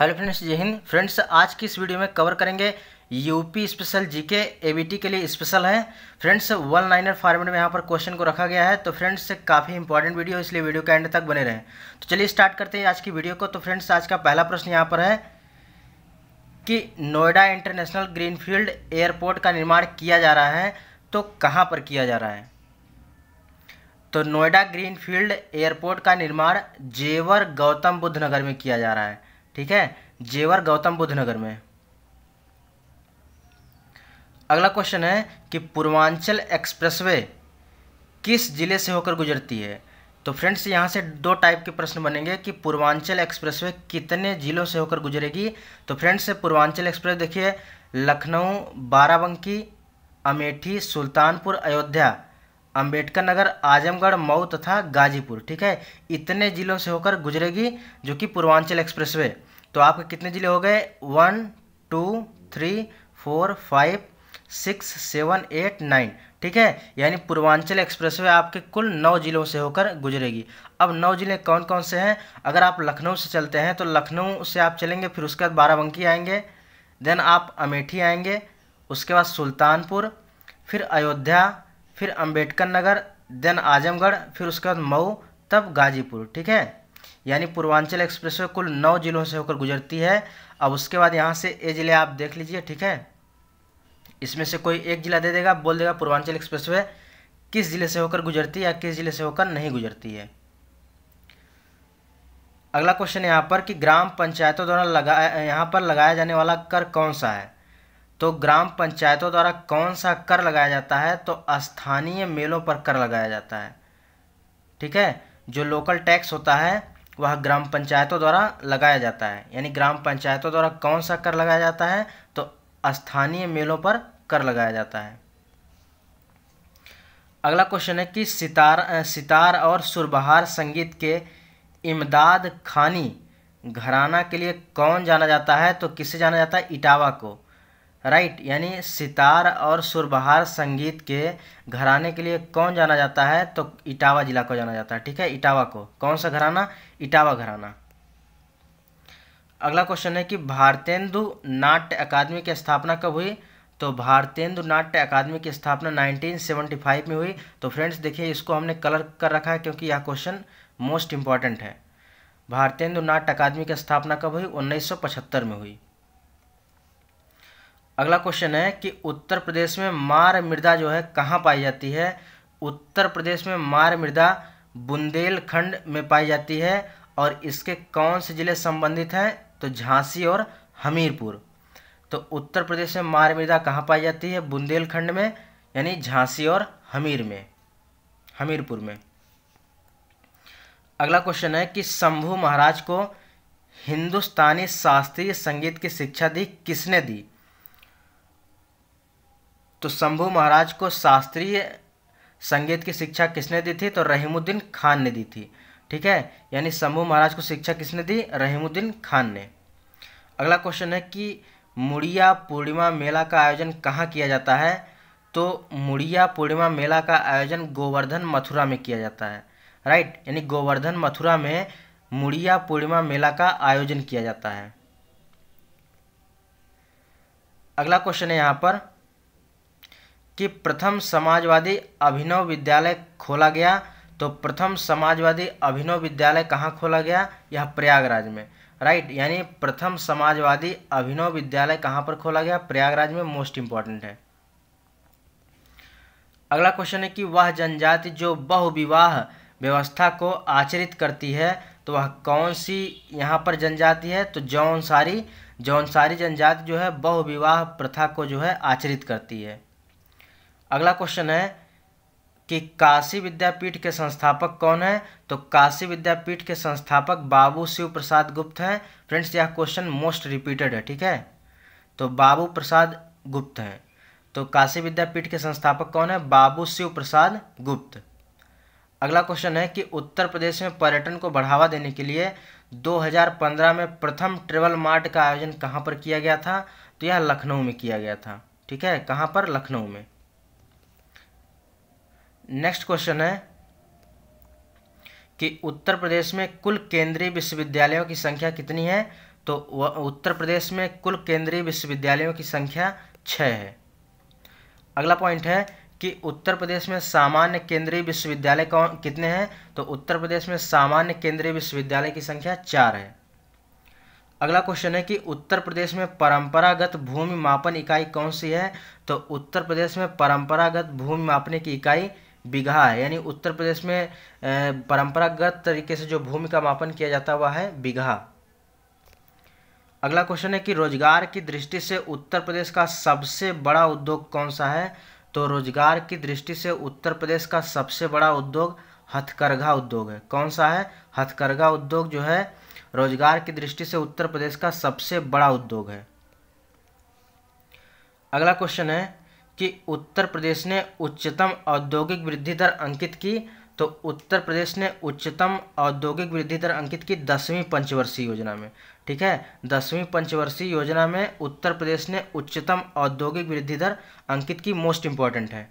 hello friends जय Hind friends आज की इस वीडियो में कवर करेंगे यूपी स्पेशल जीके एबीटी के लिए स्पेशल है फ्रेंड्स वन लाइनर फॉर्मेट में यहाँ पर क्वेश्चन को रखा गया है तो फ्रेंड्स काफ़ी इंपॉर्टेंट वीडियो इसलिए वीडियो के एंड तक बने रहें तो चलिए स्टार्ट करते हैं आज की वीडियो को तो फ्रेंड्स आज का पहला प्रश्न यहाँ पर है कि नोएडा इंटरनेशनल ग्रीनफील्ड एयरपोर्ट का निर्माण किया जा रहा है तो कहाँ पर किया जा रहा है तो नोएडा ग्रीनफील्ड एयरपोर्ट का निर्माण जेवर गौतम बुद्ध नगर में किया जा रहा है ठीक है जेवर गौतम बुद्ध नगर में अगला क्वेश्चन है कि पूर्वांचल एक्सप्रेसवे किस जिले से होकर गुजरती है तो फ्रेंड्स यहां से दो टाइप के प्रश्न बनेंगे कि पूर्वांचल एक्सप्रेसवे कितने जिलों से होकर गुजरेगी तो फ्रेंड्स पूर्वांचल एक्सप्रेस देखिए लखनऊ बाराबंकी अमेठी सुल्तानपुर अयोध्या अंबेडकर नगर आजमगढ़ मऊ तथा गाजीपुर ठीक है इतने जिलों से होकर गुजरेगी जो कि पूर्वांचल एक्सप्रेसवे तो आपके कितने ज़िले हो गए one two three four five six seven eight nine ठीक है यानी पूर्वांचल एक्सप्रेसवे आपके कुल नौ जिलों से होकर गुजरेगी अब नौ ज़िले कौन कौन से हैं अगर आप लखनऊ से चलते हैं तो लखनऊ से आप चलेंगे फिर उसके बाद बाराबंकी आएंगे देन आप अमेठी आएंगे उसके बाद सुल्तानपुर फिर अयोध्या फिर अम्बेडकर नगर देन आजमगढ़ फिर उसके बाद मऊ तब गाजीपुर ठीक है यानी पूर्वांचल एक्सप्रेस कुल नौ जिलों से होकर गुजरती है अब उसके बाद यहाँ से ये ज़िले आप देख लीजिए ठीक है इसमें से कोई एक ज़िला दे देगा बोल देगा पूर्वांचल एक्सप्रेस किस ज़िले से होकर गुजरती है या किस ज़िले से होकर नहीं गुजरती है अगला क्वेश्चन यहाँ पर कि ग्राम पंचायतों द्वारा लगाया यहाँ पर लगाया जाने वाला कर कौन सा है तो ग्राम पंचायतों द्वारा कौन सा कर लगाया जाता है तो स्थानीय मेलों पर कर लगाया जाता है ठीक है जो लोकल टैक्स होता है वह ग्राम पंचायतों द्वारा लगाया जाता है यानी ग्राम पंचायतों द्वारा कौन सा कर लगाया जाता है तो स्थानीय मेलों पर कर लगाया जाता है अगला क्वेश्चन है कि सितार सितार और सुरबहार संगीत के इमदाद खानी घराना के लिए कौन जाना जाता है तो किससे जाना जाता है इटावा को राइट यानी सितार और सुरबहार संगीत के घराने के लिए कौन जाना जाता है तो इटावा जिला को जाना जाता है ठीक है इटावा को कौन सा घराना इटावा घराना अगला क्वेश्चन है कि भारतेंदु नाट्य अकादमी की स्थापना कब हुई तो भारतेंदु नाट्य अकादमी की स्थापना 1975 में हुई तो फ्रेंड्स देखिए इसको हमने कलर कर रखा है क्योंकि यह क्वेश्चन मोस्ट इंपॉर्टेंट है भारतेंदु नाट्य अकादमी की स्थापना कब हुई 1975 में हुई अगला क्वेश्चन है कि उत्तर प्रदेश में मार मृदा जो है कहाँ पाई जाती है उत्तर प्रदेश में मार मृदा बुंदेलखंड में पाई जाती है और इसके कौन से ज़िले संबंधित हैं तो झांसी और हमीरपुर तो उत्तर प्रदेश में मार मृदा कहाँ पाई जाती है बुंदेलखंड में यानी झांसी और हमीर में हमीरपुर में अगला क्वेश्चन है कि शंभू महाराज को हिंदुस्तानी शास्त्रीय संगीत की शिक्षा दी किसने दी तो शंभू महाराज को शास्त्रीय संगीत की शिक्षा किसने दी थी तो रहीमुद्दीन खान ने दी थी ठीक है यानी शंभु महाराज को शिक्षा किसने दी रहीमुद्दीन खान ने अगला क्वेश्चन है कि मुड़िया पूर्णिमा मेला का आयोजन कहाँ किया जाता है तो मुड़िया पूर्णिमा मेला का आयोजन गोवर्धन मथुरा में किया जाता है राइट यानी गोवर्धन मथुरा में मुड़िया पूर्णिमा मेला का आयोजन किया जाता है अगला क्वेश्चन है यहाँ पर कि प्रथम समाजवादी अभिनव विद्यालय खोला गया तो प्रथम समाजवादी अभिनव विद्यालय कहाँ खोला गया यह प्रयागराज में राइट यानी प्रथम समाजवादी अभिनव विद्यालय कहाँ पर खोला गया प्रयागराज में मोस्ट इम्पॉर्टेंट है अगला क्वेश्चन है कि वह जनजाति जो बहुविवाह व्यवस्था को आचरित करती है तो वह कौन सी यहाँ पर जनजाति है तो जौनसारी जौनसारी जनजाति जो है बहुविवाह प्रथा को जो है आचरित करती है अगला क्वेश्चन है कि काशी विद्यापीठ के संस्थापक कौन है तो काशी विद्यापीठ के संस्थापक बाबू शिव प्रसाद गुप्त हैं फ्रेंड्स यह क्वेश्चन मोस्ट रिपीटेड है ठीक है तो बाबू प्रसाद गुप्त हैं तो काशी विद्यापीठ के संस्थापक कौन है बाबू शिव प्रसाद गुप्त अगला क्वेश्चन है कि उत्तर प्रदेश में पर्यटन को बढ़ावा देने के लिए 2015 में प्रथम ट्रेवल मार्ट का आयोजन कहाँ पर किया गया था तो यह लखनऊ में किया गया था ठीक है कहाँ पर लखनऊ में नेक्स्ट क्वेश्चन है कि उत्तर प्रदेश में कुल केंद्रीय विश्वविद्यालयों की संख्या कितनी है तो उत्तर प्रदेश में कुल केंद्रीय विश्वविद्यालयों की संख्या छः है अगला पॉइंट है कि उत्तर प्रदेश में सामान्य केंद्रीय विश्वविद्यालय कौन कितने हैं तो उत्तर प्रदेश में सामान्य केंद्रीय विश्वविद्यालय की संख्या चार है अगला क्वेश्चन है कि उत्तर प्रदेश में परंपरागत भूमि मापन इकाई कौन सी है तो उत्तर प्रदेश में परंपरागत भूमि मापने की इकाई बिघा है यानी उत्तर प्रदेश में परंपरागत तरीके से जो भूमि का मापन किया जाता हुआ है बिघा अगला क्वेश्चन है कि रोजगार की दृष्टि से उत्तर प्रदेश का सबसे बड़ा उद्योग कौन सा है तो रोजगार की दृष्टि से उत्तर प्रदेश का सबसे बड़ा उद्योग हथकरघा उद्योग है कौन सा है हथकरघा उद्योग जो है रोजगार की दृष्टि से उत्तर प्रदेश का सबसे बड़ा उद्योग है अगला क्वेश्चन है कि उत्तर प्रदेश ने उच्चतम औद्योगिक वृद्धि दर अंकित की तो उत्तर प्रदेश ने उच्चतम औद्योगिक वृद्धि दर अंकित की दसवीं पंचवर्षीय योजना में ठीक है दसवीं पंचवर्षीय योजना में उत्तर प्रदेश ने उच्चतम औद्योगिक वृद्धि दर अंकित की मोस्ट इम्पॉर्टेंट है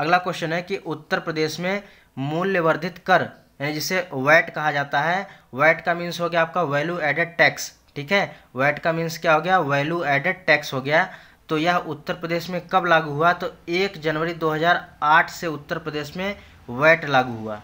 अगला क्वेश्चन है कि उत्तर प्रदेश में मूल्यवर्धित कर यानी जिसे वैट कहा जाता है वैट का मीन्स हो गया आपका वैल्यू एडेड टैक्स ठीक है वैट का मीन्स क्या हो गया वैल्यू एडेड टैक्स हो गया तो यह उत्तर प्रदेश में कब लागू हुआ तो 1 जनवरी 2008 से उत्तर प्रदेश में वैट लागू हुआ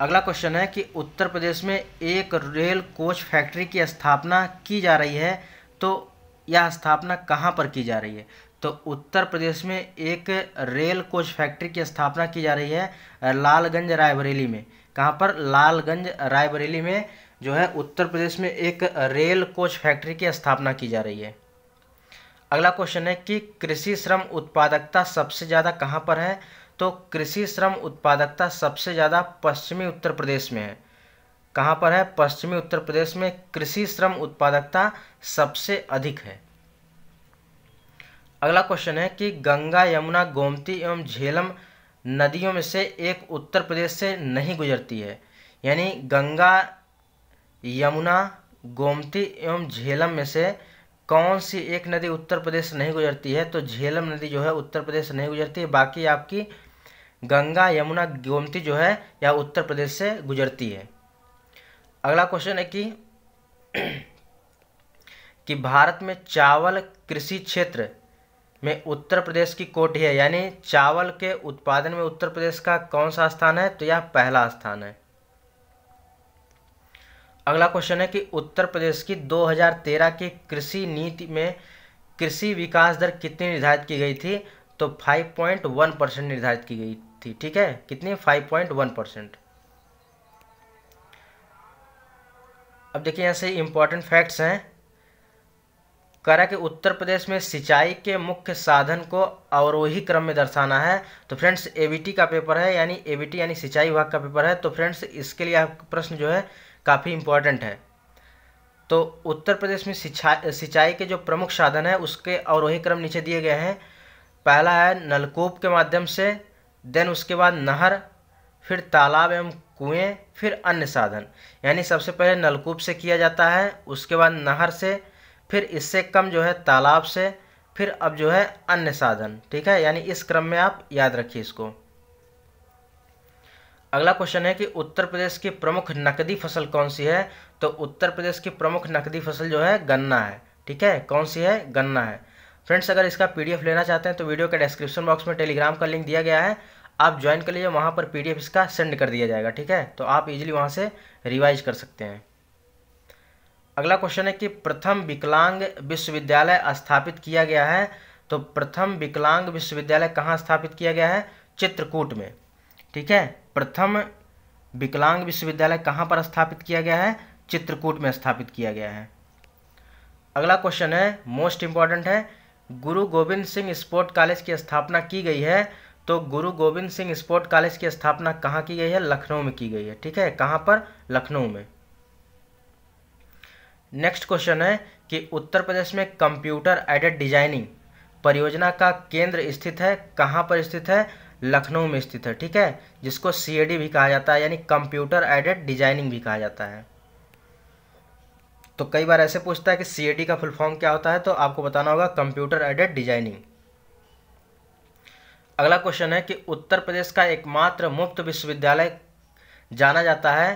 अगला क्वेश्चन है कि उत्तर प्रदेश में एक रेल कोच फैक्ट्री की स्थापना की जा रही है तो यह स्थापना कहां पर की जा रही है तो उत्तर प्रदेश में एक रेल कोच फैक्ट्री की स्थापना की जा रही है लालगंज रायबरेली में कहाँ पर लालगंज रायबरेली में जो है उत्तर प्रदेश में एक रेल कोच फैक्ट्री की स्थापना की जा रही है अगला क्वेश्चन है कि कृषि श्रम उत्पादकता सबसे ज़्यादा कहाँ पर है तो कृषि श्रम उत्पादकता सबसे ज़्यादा पश्चिमी उत्तर प्रदेश में है कहाँ पर है पश्चिमी उत्तर प्रदेश में कृषि श्रम उत्पादकता सबसे अधिक है अगला क्वेश्चन है कि गंगा यमुना गोमती एवं झेलम नदियों में से एक उत्तर प्रदेश से नहीं गुजरती है यानी गंगा यमुना गोमती एवं झेलम में से कौन सी एक नदी उत्तर प्रदेश से नहीं गुजरती है तो झेलम नदी जो है उत्तर प्रदेश से नहीं गुजरती है बाकी आपकी गंगा यमुना गोमती जो है यह उत्तर प्रदेश से गुजरती है अगला क्वेश्चन है कि कि भारत में चावल कृषि क्षेत्र में उत्तर प्रदेश की कोटी है यानी चावल के उत्पादन में उत्तर प्रदेश का कौन सा स्थान है तो यह पहला स्थान है अगला क्वेश्चन है कि उत्तर प्रदेश की 2013 की कृषि नीति में कृषि विकास दर कितनी निर्धारित की गई थी तो 5.1 परसेंट निर्धारित की गई थी ठीक है कितनी 5.1 परसेंट अब देखिए यहाँ से इम्पोर्टेंट फैक्ट्स हैं करा कि उत्तर प्रदेश में सिंचाई के मुख्य साधन को अवरोही क्रम में दर्शाना है तो फ्रेंड्स एबीटी का पेपर है यानी एबीटी यानी सिंचाई विभाग का पेपर है तो फ्रेंड्स इसके लिए आप प्रश्न जो है काफ़ी इम्पोर्टेंट है तो उत्तर प्रदेश में सिंचाई सिंचाई के जो प्रमुख साधन है उसके अवरोही क्रम नीचे दिए गए हैं पहला है नलकूप के माध्यम से देन उसके बाद नहर फिर तालाब एवं कुएं फिर अन्य साधन यानी सबसे पहले नलकूप से किया जाता है उसके बाद नहर से फिर इससे कम जो है तालाब से फिर अब जो है अन्य साधन ठीक है यानी इस क्रम में आप याद रखिए इसको अगला क्वेश्चन है कि उत्तर प्रदेश की प्रमुख नकदी फसल कौन सी है तो उत्तर प्रदेश की प्रमुख नकदी फसल जो है गन्ना है ठीक है कौन सी है गन्ना है फ्रेंड्स अगर इसका पीडीएफ लेना चाहते हैं तो वीडियो के डिस्क्रिप्शन बॉक्स में टेलीग्राम का लिंक दिया गया है आप ज्वाइन कर लीजिए वहाँ पर पीडीएफ इसका सेंड कर दिया जाएगा ठीक है तो आप इजीली वहाँ से रिवाइज कर सकते हैं अगला क्वेश्चन है कि प्रथम विकलांग विश्वविद्यालय स्थापित किया गया है तो प्रथम विकलांग विश्वविद्यालय कहाँ स्थापित किया गया है चित्रकूट में ठीक है प्रथम विकलांग विश्वविद्यालय कहाँ पर स्थापित किया गया है चित्रकूट में स्थापित किया गया है अगला क्वेश्चन है मोस्ट इम्पॉर्टेंट है गुरु गोविंद सिंह स्पोर्ट कॉलेज की स्थापना की गई है तो गुरु गोविंद सिंह स्पोर्ट कॉलेज की स्थापना कहाँ की गई है लखनऊ में की गई है ठीक है कहाँ पर लखनऊ में नेक्स्ट क्वेश्चन है कि उत्तर प्रदेश में कंप्यूटर एडेड डिजाइनिंग परियोजना का केंद्र स्थित है कहाँ पर स्थित है लखनऊ में स्थित है ठीक है जिसको सी भी कहा जाता है यानी कंप्यूटर एडेड डिजाइनिंग भी कहा जाता है तो कई बार ऐसे पूछता है कि सी का फुल फॉर्म क्या होता है तो आपको बताना होगा कंप्यूटर एडेड डिजाइनिंग अगला क्वेश्चन है कि उत्तर प्रदेश का एकमात्र मुफ्त विश्वविद्यालय जाना जाता है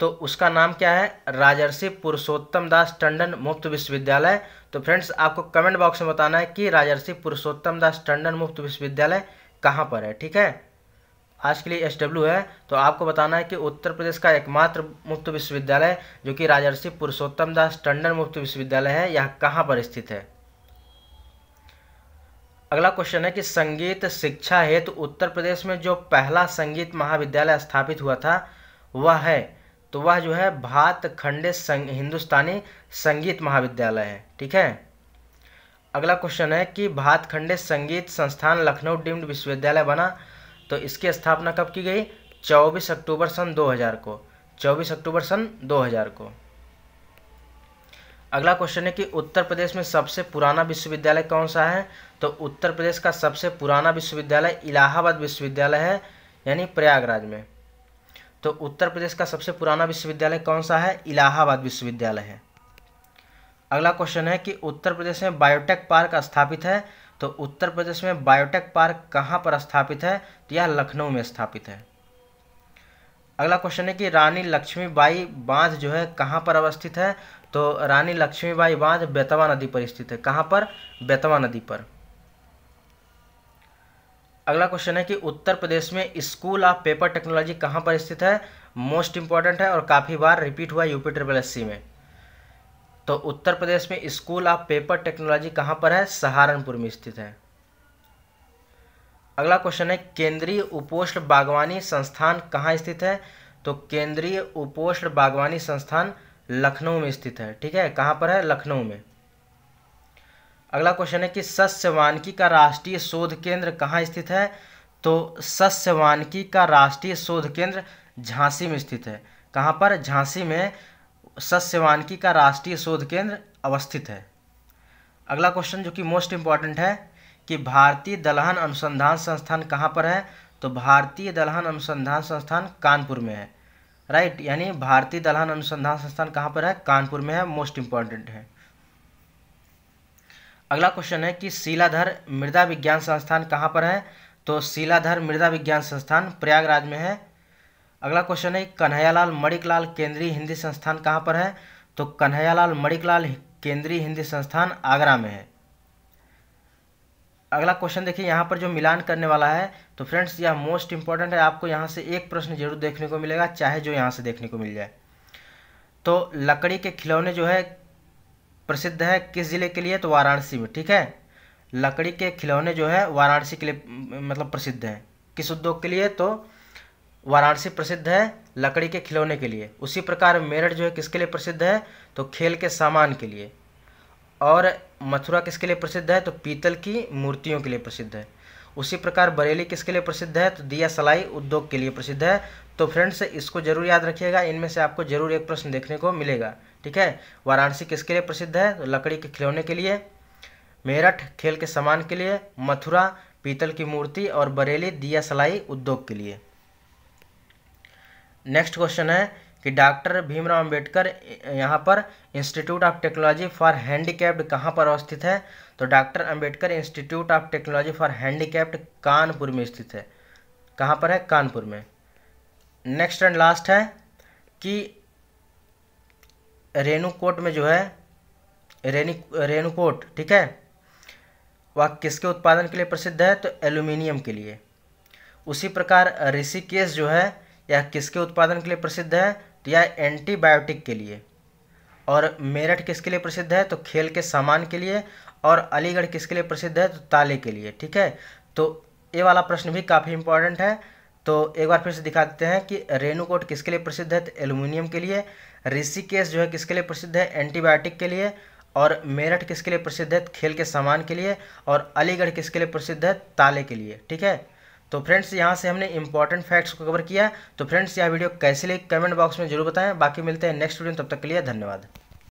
तो उसका नाम क्या है राजर्षि पुरुषोत्तम दास टंडन मुफ्त विश्वविद्यालय तो फ्रेंड्स आपको कमेंट बॉक्स में बताना है कि राजर्षि पुरुषोत्तम दास टंडन मुफ्त विश्वविद्यालय कहाँ पर है ठीक है आज के लिए एस डब्ल्यू है तो आपको बताना है कि उत्तर प्रदेश का एकमात्र मुफ्त विश्वविद्यालय जो कि राजर्षि पुरुषोत्तम दास टंडन मुफ्त विश्वविद्यालय है यह कहाँ पर स्थित है अगला क्वेश्चन है कि संगीत शिक्षा हेतु तो उत्तर प्रदेश में जो पहला संगीत महाविद्यालय स्थापित हुआ था वह है तो वह जो है भात खंडे संग, हिंदुस्तानी संगीत महाविद्यालय है ठीक है अगला क्वेश्चन है कि भातखंडे संगीत संस्थान लखनऊ डीम्ड विश्वविद्यालय बना तो इसकी स्थापना कब की गई 24 अक्टूबर सन 2000 को 24 अक्टूबर सन 2000 को अगला क्वेश्चन है कि उत्तर प्रदेश में सबसे पुराना विश्वविद्यालय कौन सा है तो उत्तर प्रदेश का सबसे पुराना विश्वविद्यालय इलाहाबाद विश्वविद्यालय है यानी प्रयागराज में तो उत्तर प्रदेश का सबसे पुराना विश्वविद्यालय कौन सा है इलाहाबाद विश्वविद्यालय है अगला क्वेश्चन है कि उत्तर प्रदेश में बायोटेक पार्क स्थापित है तो उत्तर प्रदेश में बायोटेक पार्क कहाँ पर स्थापित है तो यह लखनऊ में स्थापित है अगला क्वेश्चन है कि रानी लक्ष्मीबाई बांध जो है कहाँ पर अवस्थित है तो रानी लक्ष्मीबाई बांध बेतवा नदी पर स्थित है कहाँ पर बेतवा नदी पर अगला क्वेश्चन है कि उत्तर प्रदेश में स्कूल ऑफ पेपर टेक्नोलॉजी कहाँ पर स्थित है मोस्ट इंपॉर्टेंट है और काफ़ी बार रिपीट हुआ यूपी ट्रिपल एस में तो उत्तर प्रदेश में स्कूल ऑफ पेपर टेक्नोलॉजी कहाँ पर है सहारनपुर में स्थित है अगला क्वेश्चन है केंद्रीय उपोष्ण बागवानी संस्थान कहाँ स्थित है तो केंद्रीय उपोष्ण बागवानी संस्थान लखनऊ में स्थित है ठीक है कहाँ पर है लखनऊ में अगला क्वेश्चन है कि सस्य वानकी का राष्ट्रीय शोध केंद्र कहाँ स्थित है तो सस्य वानकी का राष्ट्रीय शोध केंद्र झांसी में स्थित है कहाँ पर झांसी में वानकी का राष्ट्रीय शोध केंद्र अवस्थित है अगला क्वेश्चन जो कि मोस्ट इम्पॉर्टेंट है कि भारतीय दलहन अनुसंधान संस्थान कहाँ पर है तो भारतीय दलहन अनुसंधान संस्थान कानपुर में है राइट यानी भारतीय दलहन अनुसंधान संस्थान कहाँ पर है कानपुर में है मोस्ट इम्पॉर्टेंट है अगला क्वेश्चन है कि शीलाधर मृदा विज्ञान संस्थान कहाँ पर है तो शिलाधर मृदा विज्ञान संस्थान प्रयागराज में है अगला क्वेश्चन है कन्हैयालाल मणिकलाल केंद्रीय हिंदी संस्थान कहाँ पर है तो कन्हैयालाल मणिकलाल केंद्रीय हिंदी संस्थान आगरा में है अगला क्वेश्चन देखिए यहाँ पर जो मिलान करने वाला है तो फ्रेंड्स यह मोस्ट इंपॉर्टेंट है आपको यहाँ से एक प्रश्न जरूर देखने को मिलेगा चाहे जो यहाँ से देखने को मिल जाए तो लकड़ी के खिलौने जो है प्रसिद्ध है किस ज़िले के लिए तो वाराणसी में ठीक है लकड़ी के खिलौने जो है वाराणसी के लिए मतलब प्रसिद्ध हैं किस उद्योग के लिए तो वाराणसी प्रसिद्ध है लकड़ी के खिलौने के लिए उसी प्रकार मेरठ जो है किसके लिए प्रसिद्ध है तो खेल के सामान के लिए और मथुरा किसके लिए प्रसिद्ध है तो पीतल की मूर्तियों के लिए प्रसिद्ध है उसी प्रकार बरेली किसके लिए प्रसिद्ध है तो दिया सलाई उद्योग के लिए प्रसिद्ध है तो फ्रेंड्स इसको जरूर याद रखिएगा इनमें से आपको जरूर एक प्रश्न देखने को मिलेगा ठीक है वाराणसी किसके लिए प्रसिद्ध है तो लकड़ी के खिलौने के लिए मेरठ खेल के सामान के लिए मथुरा पीतल की मूर्ति और बरेली दिया सलाई उद्योग के लिए नेक्स्ट क्वेश्चन है कि डॉक्टर भीमराव अंबेडकर यहाँ पर Institute of Technology for handicapped कहाँ पर अवस्थित है तो doctor Ambedkar Institute of Technology for handicapped Kanpur में स्थित है कहाँ पर है कानपुर में नेक्स्ट एंड लास्ट है कि रेणुकोट में जो है रेणु रेणुकोट ठीक है वह किसके उत्पादन के लिए प्रसिद्ध है तो एल्यूमिनियम के लिए उसी प्रकार ऋषिकेश जो है यह किसके उत्पादन के लिए प्रसिद्ध है तो यह एंटीबायोटिक के लिए और मेरठ किसके लिए प्रसिद्ध है तो खेल के सामान के लिए और अलीगढ़ किसके लिए प्रसिद्ध है तो ताले के लिए ठीक है तो ये वाला प्रश्न भी काफ़ी इंपॉर्टेंट है तो एक बार फिर से दिखा देते हैं कि रेणुकोट किसके लिए प्रसिद्ध है तो एल्यूमिनियम के लिए ऋषिकेश जो है किसके लिए प्रसिद्ध है एंटीबायोटिक के लिए और मेरठ किसके लिए प्रसिद्ध है तो खेल के सामान के लिए और अलीगढ़ किसके लिए प्रसिद्ध है ताले के लिए ठीक है तो फ्रेंड्स यहाँ से हमने इंपॉर्टेंट फैक्ट्स को कवर किया तो फ्रेंड्स यह वीडियो कैसे ले कमेंट बॉक्स में जरूर बताएं बाकी मिलते हैं नेक्स्ट वीडियो तब तक के लिए धन्यवाद